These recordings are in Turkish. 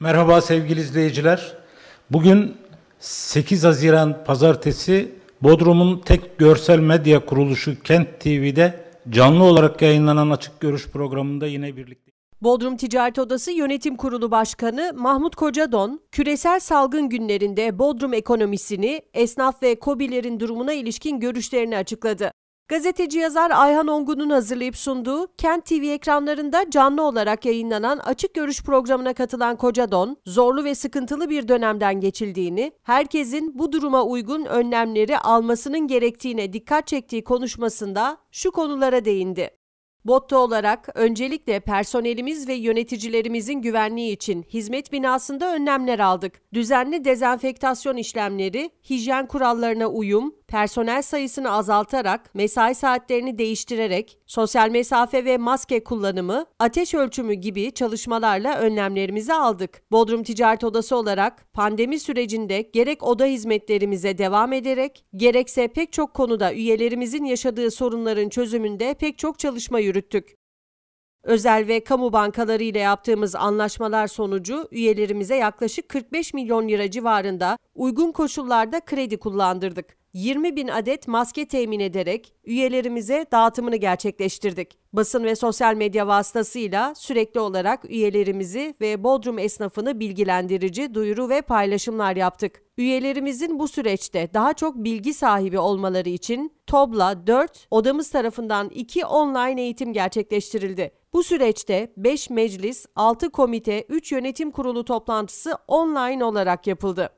Merhaba sevgili izleyiciler. Bugün 8 Haziran Pazartesi Bodrum'un tek görsel medya kuruluşu Kent TV'de canlı olarak yayınlanan açık görüş programında yine birlikte. Bodrum Ticaret Odası Yönetim Kurulu Başkanı Mahmut Kocadon, küresel salgın günlerinde Bodrum ekonomisini, esnaf ve kobilerin durumuna ilişkin görüşlerini açıkladı. Gazeteci yazar Ayhan Ongun'un hazırlayıp sunduğu Kent TV ekranlarında canlı olarak yayınlanan Açık Görüş programına katılan Kocadon, zorlu ve sıkıntılı bir dönemden geçildiğini, herkesin bu duruma uygun önlemleri almasının gerektiğine dikkat çektiği konuşmasında şu konulara değindi. Botta olarak öncelikle personelimiz ve yöneticilerimizin güvenliği için hizmet binasında önlemler aldık. Düzenli dezenfektasyon işlemleri, hijyen kurallarına uyum, personel sayısını azaltarak, mesai saatlerini değiştirerek, sosyal mesafe ve maske kullanımı, ateş ölçümü gibi çalışmalarla önlemlerimizi aldık. Bodrum Ticaret Odası olarak pandemi sürecinde gerek oda hizmetlerimize devam ederek, gerekse pek çok konuda üyelerimizin yaşadığı sorunların çözümünde pek çok çalışma yürüttük. Özel ve kamu bankaları ile yaptığımız anlaşmalar sonucu üyelerimize yaklaşık 45 milyon lira civarında uygun koşullarda kredi kullandırdık. 20 bin adet maske temin ederek üyelerimize dağıtımını gerçekleştirdik. Basın ve sosyal medya vasıtasıyla sürekli olarak üyelerimizi ve Bodrum esnafını bilgilendirici duyuru ve paylaşımlar yaptık. Üyelerimizin bu süreçte daha çok bilgi sahibi olmaları için TOBLA 4, odamız tarafından 2 online eğitim gerçekleştirildi. Bu süreçte 5 meclis, 6 komite, 3 yönetim kurulu toplantısı online olarak yapıldı.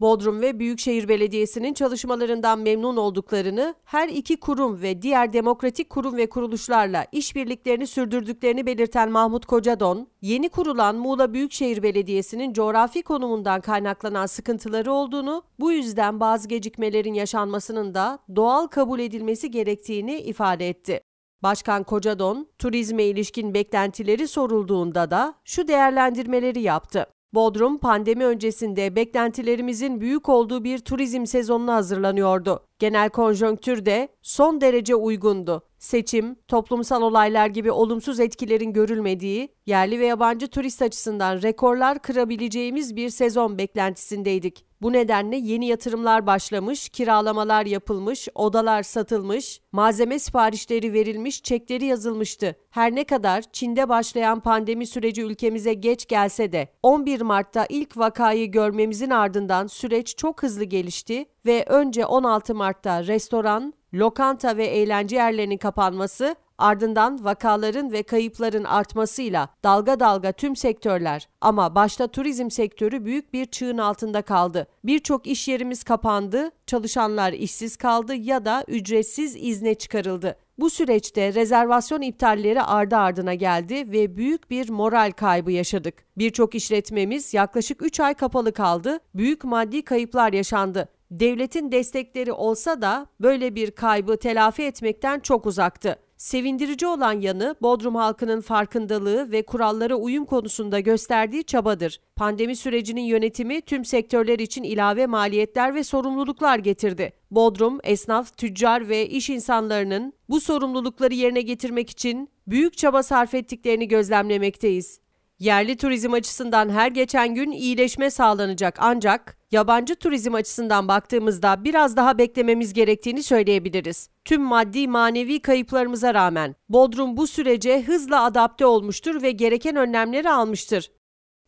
Bodrum ve Büyükşehir Belediyesi'nin çalışmalarından memnun olduklarını, her iki kurum ve diğer demokratik kurum ve kuruluşlarla işbirliklerini sürdürdüklerini belirten Mahmut Kocadon, yeni kurulan Muğla Büyükşehir Belediyesi'nin coğrafi konumundan kaynaklanan sıkıntıları olduğunu, bu yüzden bazı gecikmelerin yaşanmasının da doğal kabul edilmesi gerektiğini ifade etti. Başkan Kocadon, turizme ilişkin beklentileri sorulduğunda da şu değerlendirmeleri yaptı. Bodrum pandemi öncesinde beklentilerimizin büyük olduğu bir turizm sezonuna hazırlanıyordu. Genel konjonktür de son derece uygundu. Seçim, toplumsal olaylar gibi olumsuz etkilerin görülmediği, yerli ve yabancı turist açısından rekorlar kırabileceğimiz bir sezon beklentisindeydik. Bu nedenle yeni yatırımlar başlamış, kiralamalar yapılmış, odalar satılmış, malzeme siparişleri verilmiş, çekleri yazılmıştı. Her ne kadar Çin'de başlayan pandemi süreci ülkemize geç gelse de 11 Mart'ta ilk vakayı görmemizin ardından süreç çok hızlı gelişti ve önce 16 Mart Mart'ta restoran, lokanta ve eğlence yerlerinin kapanması, ardından vakaların ve kayıpların artmasıyla dalga dalga tüm sektörler ama başta turizm sektörü büyük bir çığın altında kaldı. Birçok iş yerimiz kapandı, çalışanlar işsiz kaldı ya da ücretsiz izne çıkarıldı. Bu süreçte rezervasyon iptalleri ardı ardına geldi ve büyük bir moral kaybı yaşadık. Birçok işletmemiz yaklaşık 3 ay kapalı kaldı, büyük maddi kayıplar yaşandı devletin destekleri olsa da böyle bir kaybı telafi etmekten çok uzaktı. Sevindirici olan yanı Bodrum halkının farkındalığı ve kurallara uyum konusunda gösterdiği çabadır. Pandemi sürecinin yönetimi tüm sektörler için ilave maliyetler ve sorumluluklar getirdi. Bodrum, esnaf, tüccar ve iş insanlarının bu sorumlulukları yerine getirmek için büyük çaba sarf ettiklerini gözlemlemekteyiz. Yerli turizm açısından her geçen gün iyileşme sağlanacak ancak yabancı turizm açısından baktığımızda biraz daha beklememiz gerektiğini söyleyebiliriz. Tüm maddi manevi kayıplarımıza rağmen Bodrum bu sürece hızla adapte olmuştur ve gereken önlemleri almıştır.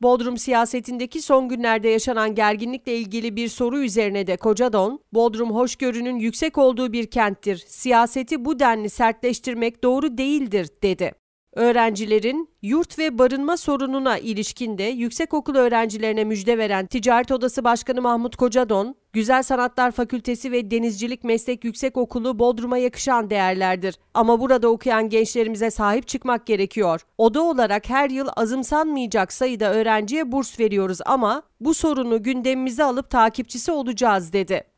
Bodrum siyasetindeki son günlerde yaşanan gerginlikle ilgili bir soru üzerine de Kocadon, Bodrum hoşgörünün yüksek olduğu bir kenttir, siyaseti bu denli sertleştirmek doğru değildir dedi. Öğrencilerin yurt ve barınma sorununa ilişkinde yüksekokul öğrencilerine müjde veren Ticaret Odası Başkanı Mahmut Kocadon, Güzel Sanatlar Fakültesi ve Denizcilik Meslek Yüksekokulu Bodrum'a yakışan değerlerdir. Ama burada okuyan gençlerimize sahip çıkmak gerekiyor. Oda olarak her yıl azımsanmayacak sayıda öğrenciye burs veriyoruz ama bu sorunu gündemimize alıp takipçisi olacağız dedi.